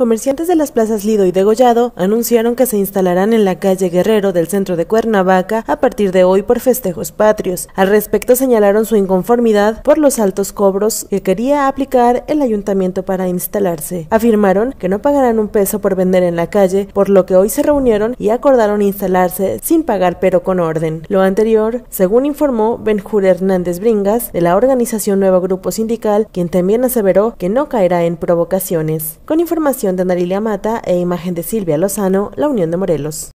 Comerciantes de las plazas Lido y Degollado anunciaron que se instalarán en la calle Guerrero del centro de Cuernavaca a partir de hoy por festejos patrios. Al respecto señalaron su inconformidad por los altos cobros que quería aplicar el ayuntamiento para instalarse. Afirmaron que no pagarán un peso por vender en la calle, por lo que hoy se reunieron y acordaron instalarse sin pagar pero con orden. Lo anterior, según informó Benjur Hernández Bringas de la organización Nuevo Grupo Sindical, quien también aseveró que no caerá en provocaciones. Con información de Narilia Mata e imagen de Silvia Lozano, La Unión de Morelos.